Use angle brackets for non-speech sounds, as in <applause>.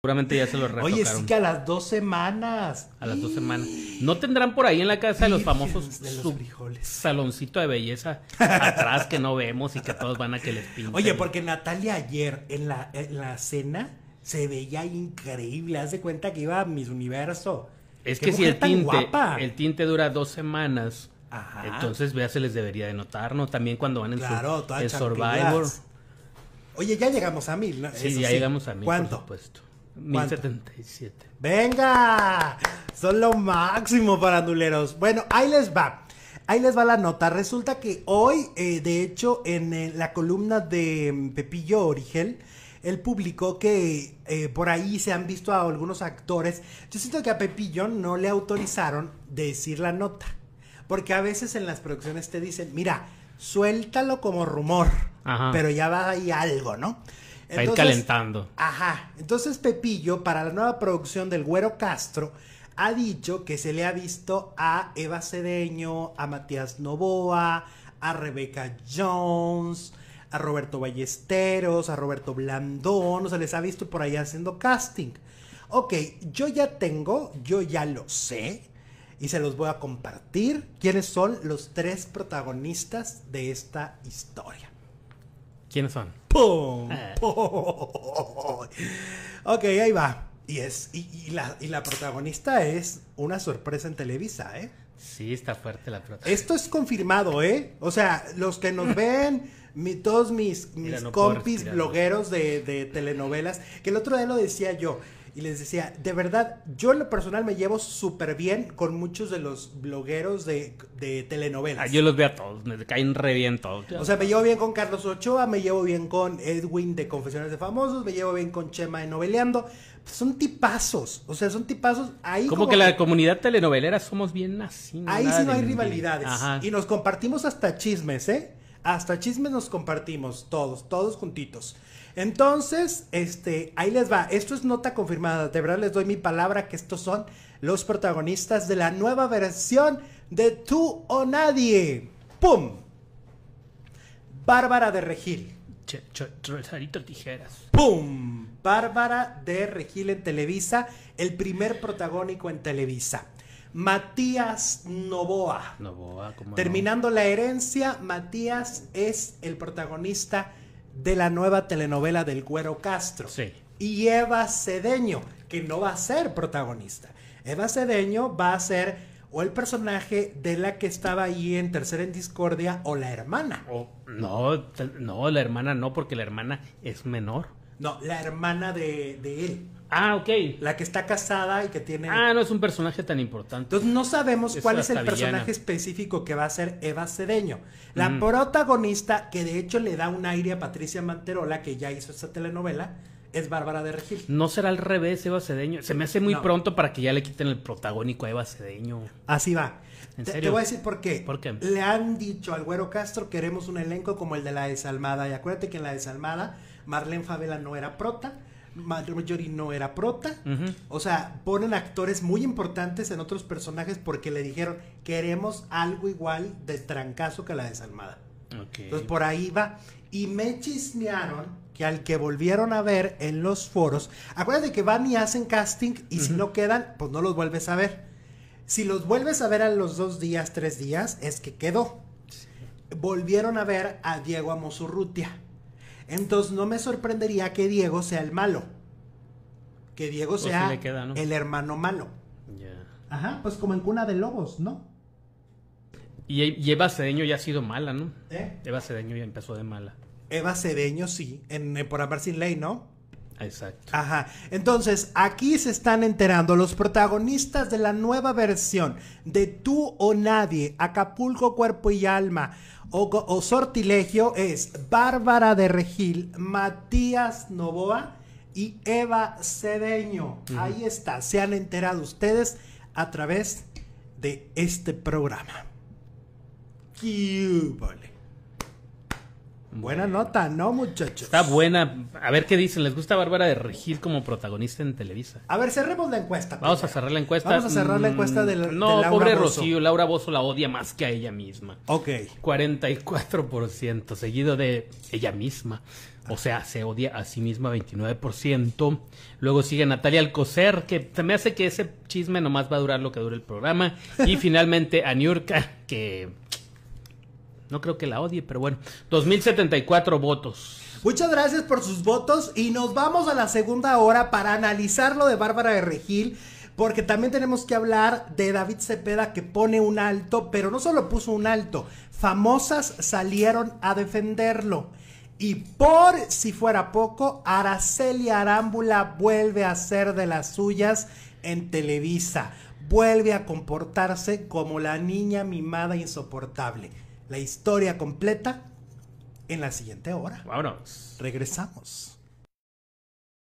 Seguramente ya se lo retocaron. Oye, sí que a las dos semanas. A las dos semanas. ¿No tendrán por ahí en la casa de los famosos de saloncito de belleza atrás que no vemos y que todos van a que les pinten? Oye, porque Natalia ayer en la, cena se veía increíble. Haz de cuenta que iba a mis universo. Es que si el tinte, el tinte dura dos semanas, Ajá. entonces vea, se les debería de notar, ¿no? También cuando van en, claro, Survivor. Oye, ya llegamos a mil, ¿no? Sí, ya llegamos a mil, ¿Cuánto? por supuesto. 1077. ¡Venga! Son lo máximo, para nuleros. Bueno, ahí les va. Ahí les va la nota. Resulta que hoy, eh, de hecho, en eh, la columna de mm, Pepillo Origen, él publicó que eh, por ahí se han visto a algunos actores. Yo siento que a Pepillo no le autorizaron decir la nota. Porque a veces en las producciones te dicen, mira, suéltalo como rumor, pero ya va ahí algo, ¿no? está calentando. Ajá. Entonces Pepillo, para la nueva producción del Güero Castro, ha dicho que se le ha visto a Eva Cedeño, a Matías Novoa, a Rebeca Jones, a Roberto Ballesteros, a Roberto Blandón, o sea, les ha visto por ahí haciendo casting. Ok, yo ya tengo, yo ya lo sé, y se los voy a compartir quiénes son los tres protagonistas de esta historia. ¿Quiénes son? <laughs> ok, ahí va. Y, es, y, la, protagonista es una sorpresa en Televisa, ¿eh? Sí, está fuerte la protagonista. Esto es confirmado, ¿eh? O sea, los que nos <laughs> ven, todos mis, compis blogueros de, de telenovelas, que el otro día lo decía yo y les decía, de verdad, yo en lo personal me llevo súper bien con muchos de los blogueros de, de telenovelas. Ah, yo los veo a todos, me caen re bien todos. O sea, me llevo bien con Carlos Ochoa, me llevo bien con Edwin de Confesiones de Famosos, me llevo bien con Chema de Noveleando. son tipazos, o sea, son tipazos ahí. Como, que, la comunidad telenovelera somos bien así. Ahí sí no hay rivalidades. Y nos compartimos hasta chismes, ¿eh? Hasta chismes nos compartimos todos, todos juntitos. Entonces, este, ahí les va. Esto es nota confirmada. De verdad les doy mi palabra que estos son los protagonistas de la nueva versión de Tú o Nadie. ¡Pum! Bárbara de Regil. Tijeras. ¡Pum! Bárbara de Regil en Televisa, el primer protagónico en Televisa. Matías Novoa. Novoa Terminando la herencia, Matías es el protagonista de la nueva telenovela del cuero Castro. Sí. Y Eva Cedeño, que no va a ser protagonista. Eva Cedeño va a ser o el personaje de la que estaba ahí en Tercera en Discordia o la hermana. o no, no, la hermana no, porque la hermana es menor. No, la hermana de él. Ah, ok. La que está casada y que tiene. Ah, no es un personaje tan importante. Entonces no sabemos cuál es el personaje específico que va a ser Eva Cedeño. La mm. protagonista, que de hecho le da un aire a Patricia Manterola, que ya hizo esta telenovela, es Bárbara de Regil. No será al revés, Eva Cedeño. Se me hace muy pronto para que ya le quiten el protagónico a Eva Cedeño. Así va. te, voy a decir por qué. por Le han dicho al Güero Castro queremos un elenco como el de la Desalmada. Y acuérdate que en la Desalmada Marlene Favela no era prota y no era prota. O sea, ponen actores muy importantes en otros personajes porque le dijeron, queremos algo igual de trancazo que la desalmada. Entonces por ahí va. Y me chismearon que al que volvieron a ver en los foros, acuérdate que van y hacen casting y si no quedan, pues no los vuelves a ver. Si los vuelves a ver a los dos días, tres días, es que quedó. Volvieron a ver a Diego Amosurrutia entonces no me sorprendería que Diego sea el malo. Que Diego sea el hermano malo. Ajá, pues como en Cuna de Lobos, ¿no? Y, Eva Cedeño ya ha sido mala, ¿no? ¿Eh? Eva Cedeño ya empezó de mala. Eva Cedeño sí, en, Por Amar Sin Ley, ¿no? Exacto. Ajá. Entonces, aquí se están enterando los protagonistas de la nueva versión de Tú o Nadie, Acapulco, Cuerpo y Alma. O, sortilegio es Bárbara de Regil, Matías Novoa y Eva Cedeño. Ahí está, se han enterado ustedes a través de este programa. ¡Qué Buena nota, ¿no, muchachos? Está buena. A ver qué dicen. ¿Les gusta Bárbara de regir como protagonista en Televisa? A ver, cerremos la encuesta. Vamos a cerrar la encuesta. Vamos a cerrar la encuesta de, no, pobre Rocío. Laura Bozo la odia más que a ella misma. Ok. 44%, seguido de ella misma. O sea, se odia a sí misma 29%. Luego sigue Natalia Alcocer, que se me hace que ese chisme nomás va a durar lo que dure el programa. Y <laughs> finalmente a Niurka, que no creo que la odie, pero bueno. 2074 votos. Muchas gracias por sus votos y nos vamos a la segunda hora para analizar lo de Bárbara de Regil. Porque también tenemos que hablar de David Cepeda que pone un alto, pero no solo puso un alto, famosas salieron a defenderlo. Y por si fuera poco, Araceli Arámbula vuelve a ser de las suyas en Televisa. Vuelve a comportarse como la niña mimada e insoportable la historia completa en la siguiente hora. Vámonos. Regresamos.